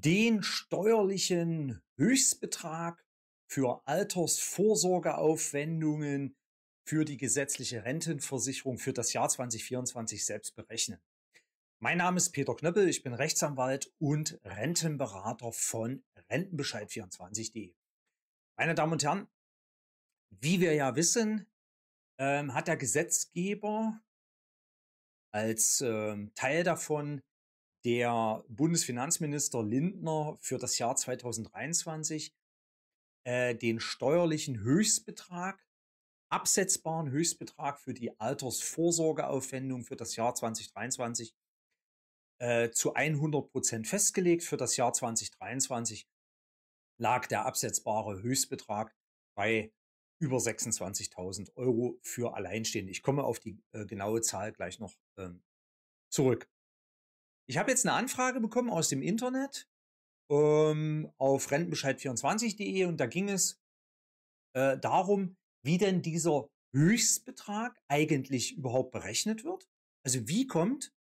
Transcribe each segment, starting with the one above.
den steuerlichen Höchstbetrag für Altersvorsorgeaufwendungen für die gesetzliche Rentenversicherung für das Jahr 2024 selbst berechnen. Mein Name ist Peter Knöppel, ich bin Rechtsanwalt und Rentenberater von Rentenbescheid24.de. Meine Damen und Herren, wie wir ja wissen, ähm, hat der Gesetzgeber als ähm, Teil davon der Bundesfinanzminister Lindner für das Jahr 2023 äh, den steuerlichen Höchstbetrag, absetzbaren Höchstbetrag für die Altersvorsorgeaufwendung für das Jahr 2023 äh, zu 100 Prozent festgelegt. Für das Jahr 2023 lag der absetzbare Höchstbetrag bei über 26.000 Euro für Alleinstehende. Ich komme auf die äh, genaue Zahl gleich noch ähm, zurück. Ich habe jetzt eine Anfrage bekommen aus dem Internet ähm, auf rentenbescheid24.de und da ging es äh, darum, wie denn dieser Höchstbetrag eigentlich überhaupt berechnet wird. Also wie kommt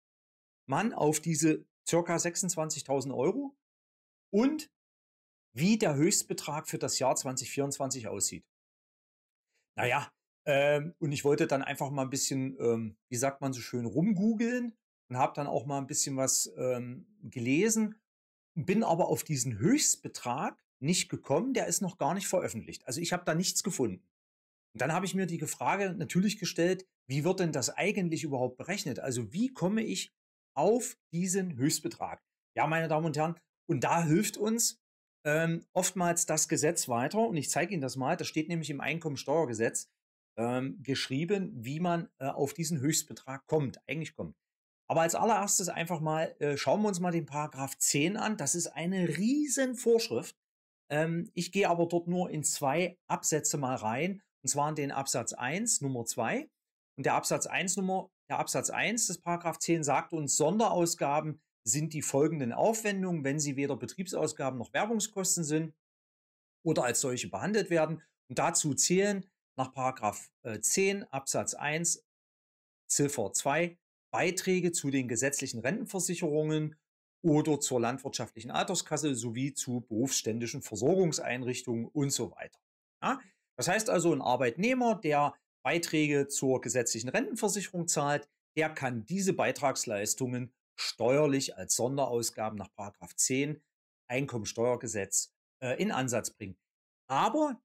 man auf diese ca. 26.000 Euro und wie der Höchstbetrag für das Jahr 2024 aussieht. Naja, ähm, und ich wollte dann einfach mal ein bisschen, ähm, wie sagt man so schön, rumgoogeln und habe dann auch mal ein bisschen was ähm, gelesen, bin aber auf diesen Höchstbetrag nicht gekommen, der ist noch gar nicht veröffentlicht. Also ich habe da nichts gefunden. Und dann habe ich mir die Frage natürlich gestellt, wie wird denn das eigentlich überhaupt berechnet? Also wie komme ich auf diesen Höchstbetrag? Ja, meine Damen und Herren, und da hilft uns ähm, oftmals das Gesetz weiter. Und ich zeige Ihnen das mal. Das steht nämlich im Einkommensteuergesetz ähm, geschrieben, wie man äh, auf diesen Höchstbetrag kommt, eigentlich kommt. Aber als allererstes einfach mal, äh, schauen wir uns mal den Paragraph 10 an. Das ist eine riesen Vorschrift. Ähm, ich gehe aber dort nur in zwei Absätze mal rein. Und zwar in den Absatz 1, Nummer 2. Und der Absatz 1, Nummer, der Absatz 1 des Paragraph 10 sagt uns, Sonderausgaben sind die folgenden Aufwendungen, wenn sie weder Betriebsausgaben noch Werbungskosten sind oder als solche behandelt werden. Und dazu zählen nach Paragraph 10 äh, Absatz 1 Ziffer 2 Beiträge zu den gesetzlichen Rentenversicherungen oder zur landwirtschaftlichen Alterskasse sowie zu berufsständischen Versorgungseinrichtungen und so weiter. Ja? Das heißt also, ein Arbeitnehmer, der Beiträge zur gesetzlichen Rentenversicherung zahlt, der kann diese Beitragsleistungen steuerlich als Sonderausgaben nach 10 Einkommensteuergesetz äh, in Ansatz bringen. Aber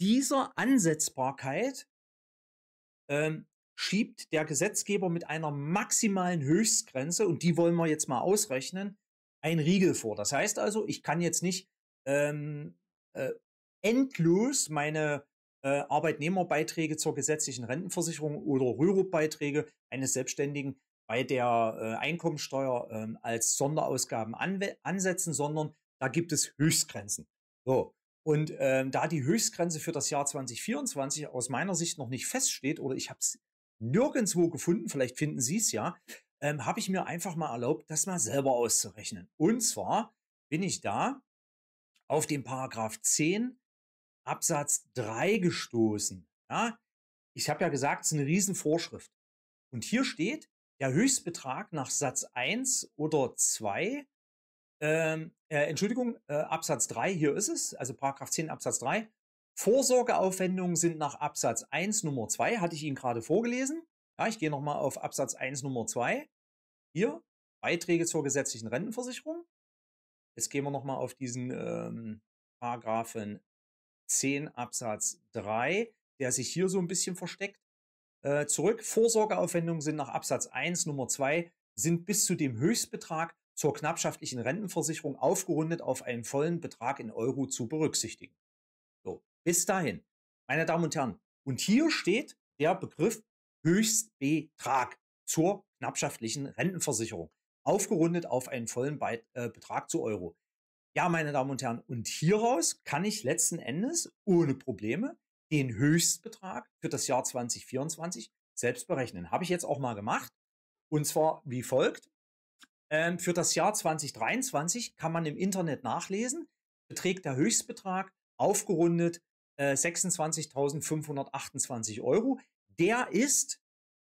dieser Ansetzbarkeit ähm, schiebt der Gesetzgeber mit einer maximalen Höchstgrenze, und die wollen wir jetzt mal ausrechnen, ein Riegel vor. Das heißt also, ich kann jetzt nicht ähm, äh, endlos meine äh, Arbeitnehmerbeiträge zur gesetzlichen Rentenversicherung oder Rürup-Beiträge eines Selbstständigen bei der äh, Einkommensteuer ähm, als Sonderausgaben ansetzen, sondern da gibt es Höchstgrenzen. So. Und ähm, da die Höchstgrenze für das Jahr 2024 aus meiner Sicht noch nicht feststeht, oder ich habe es nirgendwo gefunden, vielleicht finden Sie es ja, ähm, habe ich mir einfach mal erlaubt, das mal selber auszurechnen. Und zwar bin ich da auf den Paragraph 10 Absatz 3 gestoßen. Ja? Ich habe ja gesagt, es ist eine Riesenvorschrift. Und hier steht, der Höchstbetrag nach Satz 1 oder 2, ähm, äh, Entschuldigung, äh, Absatz 3, hier ist es, also Paragraph 10 Absatz 3, Vorsorgeaufwendungen sind nach Absatz 1 Nummer 2, hatte ich Ihnen gerade vorgelesen. Ja, ich gehe nochmal auf Absatz 1 Nummer 2. Hier, Beiträge zur gesetzlichen Rentenversicherung. Jetzt gehen wir nochmal auf diesen ähm, Paragraphen 10 Absatz 3, der sich hier so ein bisschen versteckt, äh, zurück. Vorsorgeaufwendungen sind nach Absatz 1 Nummer 2 sind bis zu dem Höchstbetrag zur knappschaftlichen Rentenversicherung aufgerundet auf einen vollen Betrag in Euro zu berücksichtigen. Bis dahin, meine Damen und Herren. Und hier steht der Begriff Höchstbetrag zur knappschaftlichen Rentenversicherung, aufgerundet auf einen vollen äh, Betrag zu Euro. Ja, meine Damen und Herren, und hieraus kann ich letzten Endes ohne Probleme den Höchstbetrag für das Jahr 2024 selbst berechnen. Habe ich jetzt auch mal gemacht. Und zwar wie folgt. Ähm, für das Jahr 2023 kann man im Internet nachlesen, beträgt der Höchstbetrag aufgerundet 26.528 äh, Euro. Der ist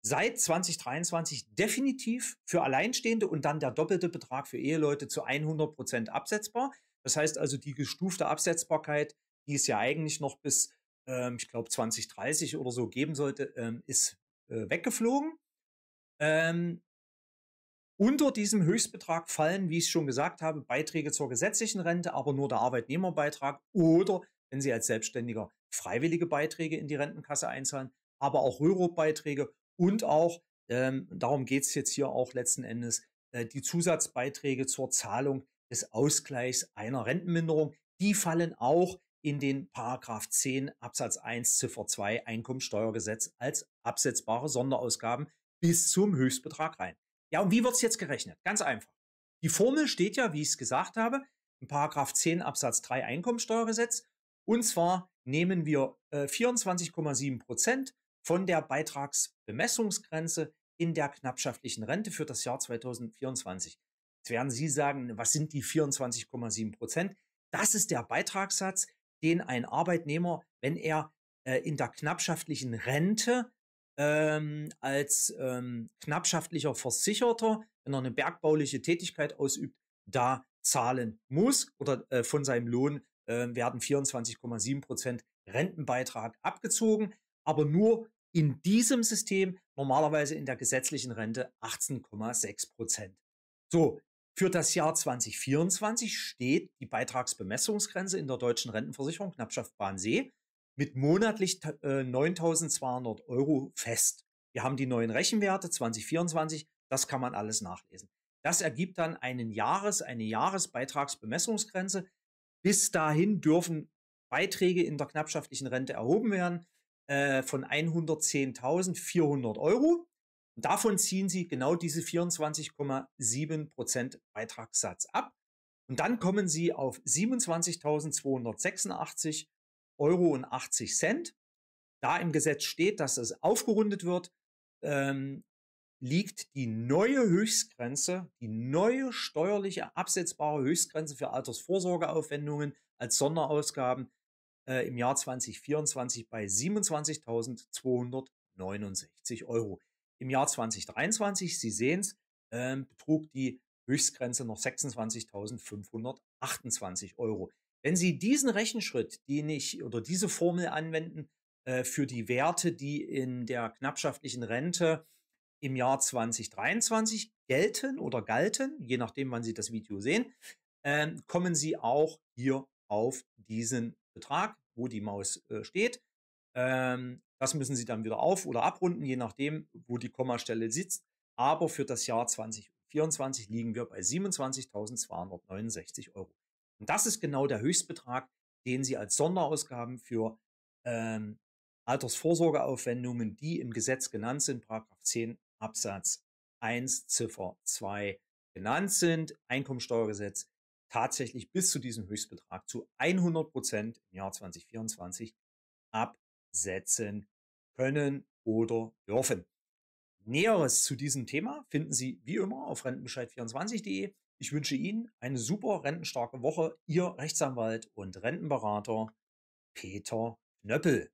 seit 2023 definitiv für Alleinstehende und dann der doppelte Betrag für Eheleute zu 100 Prozent absetzbar. Das heißt also, die gestufte Absetzbarkeit, die es ja eigentlich noch bis, ähm, ich glaube, 2030 oder so geben sollte, ähm, ist äh, weggeflogen. Ähm, unter diesem Höchstbetrag fallen, wie ich schon gesagt habe, Beiträge zur gesetzlichen Rente, aber nur der Arbeitnehmerbeitrag oder wenn Sie als Selbstständiger freiwillige Beiträge in die Rentenkasse einzahlen, aber auch Rürup-Beiträge und auch, ähm, darum es jetzt hier auch letzten Endes, äh, die Zusatzbeiträge zur Zahlung des Ausgleichs einer Rentenminderung. Die fallen auch in den Paragraph 10 Absatz 1 Ziffer 2 Einkommensteuergesetz als absetzbare Sonderausgaben bis zum Höchstbetrag rein. Ja, und wie wird es jetzt gerechnet? Ganz einfach. Die Formel steht ja, wie ich es gesagt habe, in Paragraph 10 Absatz 3 Einkommensteuergesetz und zwar nehmen wir äh, 24,7 Prozent von der Beitragsbemessungsgrenze in der knappschaftlichen Rente für das Jahr 2024. Jetzt werden Sie sagen, was sind die 24,7 Prozent? Das ist der Beitragssatz, den ein Arbeitnehmer, wenn er äh, in der knappschaftlichen Rente ähm, als ähm, knappschaftlicher Versicherter, wenn er eine bergbauliche Tätigkeit ausübt, da zahlen muss oder äh, von seinem Lohn ähm, wir hatten 24,7 Prozent Rentenbeitrag abgezogen, aber nur in diesem System normalerweise in der gesetzlichen Rente 18,6 Prozent. So, für das Jahr 2024 steht die Beitragsbemessungsgrenze in der deutschen Rentenversicherung Knappschaft Bahnsee mit monatlich 9.200 äh, Euro fest. Wir haben die neuen Rechenwerte 2024, das kann man alles nachlesen. Das ergibt dann einen Jahres, eine Jahresbeitragsbemessungsgrenze bis dahin dürfen Beiträge in der knappschaftlichen Rente erhoben werden äh, von 110.400 Euro. Und davon ziehen Sie genau diese 24,7 Prozent Beitragssatz ab. Und dann kommen Sie auf 27.286,80 Euro Da im Gesetz steht, dass das aufgerundet wird, ähm, liegt die neue Höchstgrenze, die neue steuerliche absetzbare Höchstgrenze für Altersvorsorgeaufwendungen als Sonderausgaben äh, im Jahr 2024 bei 27.269 Euro. Im Jahr 2023, Sie sehen es, äh, betrug die Höchstgrenze noch 26.528 Euro. Wenn Sie diesen Rechenschritt, den ich oder diese Formel anwenden äh, für die Werte, die in der knappschaftlichen Rente im Jahr 2023 gelten oder galten, je nachdem, wann Sie das Video sehen, äh, kommen Sie auch hier auf diesen Betrag, wo die Maus äh, steht. Ähm, das müssen Sie dann wieder auf- oder abrunden, je nachdem, wo die Kommastelle sitzt. Aber für das Jahr 2024 liegen wir bei 27.269 Euro. Und das ist genau der Höchstbetrag, den Sie als Sonderausgaben für ähm, Altersvorsorgeaufwendungen, die im Gesetz genannt sind, Paragraph 10 Absatz 1 Ziffer 2 genannt sind, Einkommensteuergesetz tatsächlich bis zu diesem Höchstbetrag zu 100 Prozent im Jahr 2024 absetzen können oder dürfen. Näheres zu diesem Thema finden Sie wie immer auf rentenbescheid24.de. Ich wünsche Ihnen eine super rentenstarke Woche. Ihr Rechtsanwalt und Rentenberater Peter Knöppel.